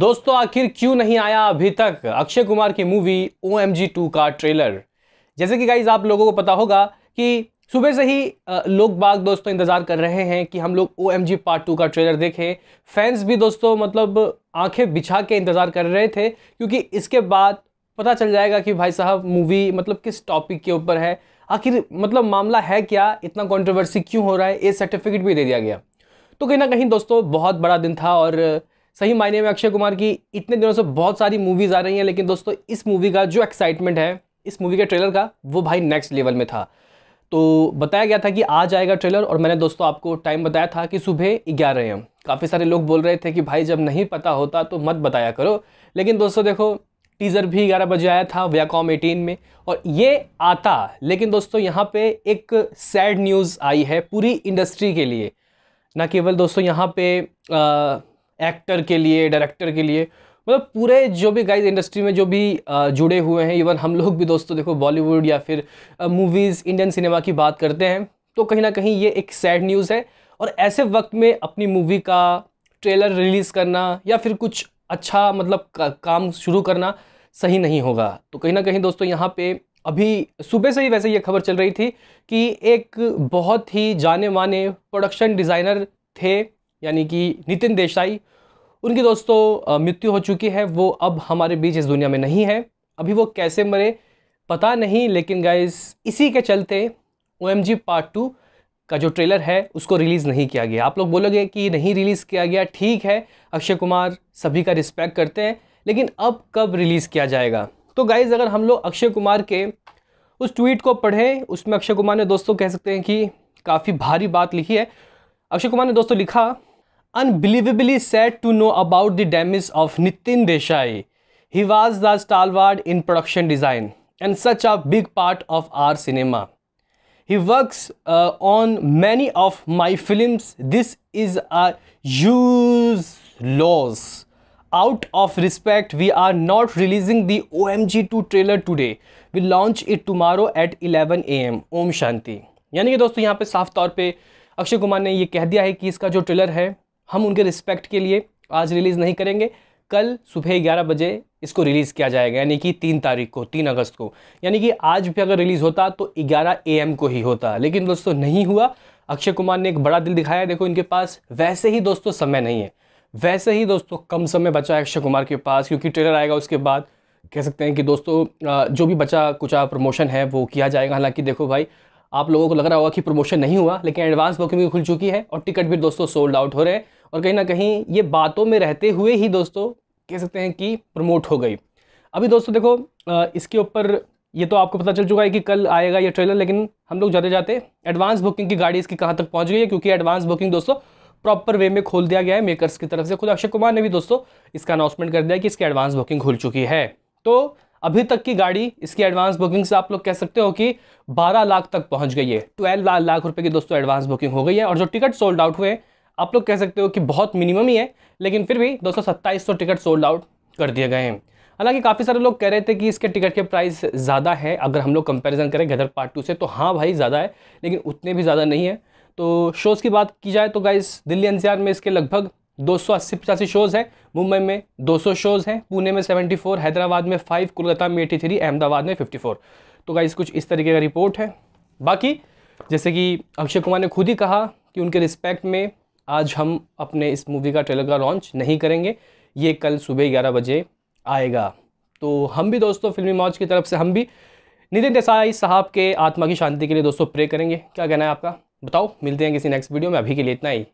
दोस्तों आखिर क्यों नहीं आया अभी तक अक्षय कुमार की movie O M G two का ट्रेलर जैसे कि गाइज आप लोगों को पता होगा कि सुबह से ही लोग बाग दोस्तों इंतज़ार कर रहे हैं कि हम लोग O M G part two का ट्रेलर देखें फैंस भी दोस्तों मतलब आंखें बिछा के इंतज़ार कर रहे थे क्योंकि इसके बाद पता चल जाएगा कि भाई साहब मूवी मतलब किस टॉपिक के ऊपर है आखिर मतलब मामला है क्या इतना कंट्रोवर्सी क्यों हो रहा है ये सर्टिफिकेट भी दे दिया गया तो कहीं ना कहीं दोस्तों बहुत बड़ा दिन था और सही मायने में अक्षय कुमार की इतने दिनों से बहुत सारी मूवीज़ आ रही हैं लेकिन दोस्तों इस मूवी का जो एक्साइटमेंट है इस मूवी के ट्रेलर का वो भाई नेक्स्ट लेवल में था तो बताया गया था कि आज आएगा ट्रेलर और मैंने दोस्तों आपको टाइम बताया था कि सुबह ग्यारह एम काफ़ी सारे लोग बोल रहे थे कि भाई जब नहीं पता होता तो मत बताया करो लेकिन दोस्तों देखो टीज़र भी ग्यारह बजे आया था व्याकॉम एटीन में और ये आता लेकिन दोस्तों यहाँ पे एक सैड न्यूज़ आई है पूरी इंडस्ट्री के लिए ना केवल दोस्तों यहाँ पे आ, एक्टर के लिए डायरेक्टर के लिए मतलब पूरे जो भी गाइज इंडस्ट्री में जो भी जुड़े हुए हैं इवन हम लोग भी दोस्तों देखो बॉलीवुड या फिर मूवीज़ इंडियन सिनेमा की बात करते हैं तो कहीं ना कहीं ये एक सैड न्यूज़ है और ऐसे वक्त में अपनी मूवी का ट्रेलर रिलीज़ करना या फिर कुछ अच्छा मतलब का, काम शुरू करना सही नहीं होगा तो कहीं ना कहीं दोस्तों यहाँ पे अभी सुबह से ही वैसे ये खबर चल रही थी कि एक बहुत ही जाने माने प्रोडक्शन डिज़ाइनर थे यानी कि नितिन देसाई उनकी दोस्तों मृत्यु हो चुकी है वो अब हमारे बीच इस दुनिया में नहीं है अभी वो कैसे मरे पता नहीं लेकिन गाइज इसी के चलते O M G part two का जो ट्रेलर है उसको रिलीज़ नहीं किया गया आप लोग बोलोगे कि नहीं रिलीज़ किया गया ठीक है अक्षय कुमार सभी का रिस्पेक्ट करते हैं लेकिन अब कब रिलीज़ किया जाएगा तो गाइज़ अगर हम लोग अक्षय कुमार के उस ट्वीट को पढ़ें उसमें अक्षय कुमार ने दोस्तों कह सकते हैं कि काफ़ी भारी बात लिखी है अक्षय कुमार ने दोस्तों लिखा unbelievably sad to know about the demise of Nitin Deshai. He was the stalwart in production design and such a big part of our cinema. He works uh, on many of my films. This is a huge loss. Out of respect, we are not releasing the OMG2 trailer today. We launch it tomorrow at 11 a.m. Om Shanti. यानी कि दोस्तों यहाँ पे साफ तौर पे अक्षय कुमार ने ये कह दिया है कि इसका जो ट्रेलर है हम उनके रिस्पेक्ट के लिए आज रिलीज़ नहीं करेंगे कल सुबह ग्यारह बजे इसको रिलीज़ किया जाएगा यानी कि तीन तारीख को तीन अगस्त को यानी कि आज भी अगर रिलीज़ होता तो ग्यारह ए को ही होता लेकिन दोस्तों नहीं हुआ अक्षय कुमार ने एक बड़ा दिल दिखाया देखो इनके पास वैसे ही दोस्तों समय नहीं है वैसे ही दोस्तों कम समय बचा है अक्षय कुमार के पास क्योंकि ट्रेलर आएगा उसके बाद कह सकते हैं कि दोस्तों जो भी बचा कुछ प्रमोशन है वो किया जाएगा हालांकि देखो भाई आप लोगों को लग रहा होगा कि प्रमोशन नहीं हुआ लेकिन एडवांस बुकिंग भी खुल चुकी है और टिकट भी दोस्तों सोल्ड आउट हो रहे हैं और कहीं ना कहीं ये बातों में रहते हुए ही दोस्तों कह सकते हैं कि प्रमोट हो गई अभी दोस्तों देखो इसके ऊपर ये तो आपको पता चल चुका है कि कल आएगा ये ट्रेलर लेकिन हम लोग जाते जाते एडवांस बुकिंग की गाड़ी इसकी कहाँ तक पहुँच गई है क्योंकि एडवांस बुकिंग दोस्तों प्रॉपर वे में खोल दिया गया है मेकर्स की तरफ से खुद अक्षय कुमार ने भी दोस्तों इसका अनाउंसमेंट कर दिया कि इसकी एडवांस बुकिंग खुल चुकी है तो अभी तक की गाड़ी इसकी एडवांस बुकिंग से आप लोग कह सकते हो कि 12 लाख तक पहुंच गई है 12 लाख रुपए की दोस्तों एडवांस बुकिंग हो गई है और जो टिकट सोल्ड आउट हुए हैं आप लोग कह सकते हो कि बहुत मिनिमम ही है लेकिन फिर भी दो सौ टिकट सोल्ड आउट कर दिए गए हैं हालांकि काफ़ी सारे लोग कह रहे थे कि इसके टिकट के प्राइस ज़्यादा है अगर हम लोग कंपैरिजन करें गदर पार्ट टू से तो हाँ भाई ज़्यादा है लेकिन उतने भी ज़्यादा नहीं है तो शोज़ की बात की जाए तो गाइस दिल्ली एनसीआर में इसके लगभग दो सौ अस्सी पचासी शोज़ हैं मुंबई में 200 शोज़ हैं पुणे में 74 हैदराबाद में 5 कोलकाता में 83 अहमदाबाद में 54 तो गाइस कुछ इस तरीके का रिपोर्ट है बाकी जैसे कि अक्षय कुमार ने खुद ही कहा कि उनके रिस्पेक्ट में आज हम अपने इस मूवी का ट्रेलर का लॉन्च नहीं करेंगे ये कल सुबह ग्यारह बजे आएगा तो हम भी दोस्तों फिल्मी मौज की तरफ से हम भी नितिन देसाई साहब के आत्मा की शांति के लिए दोस्तों प्रे करेंगे क्या कहना है आपका बताओ मिलते हैं किसी नेक्स्ट वीडियो में अभी के लिए इतना ही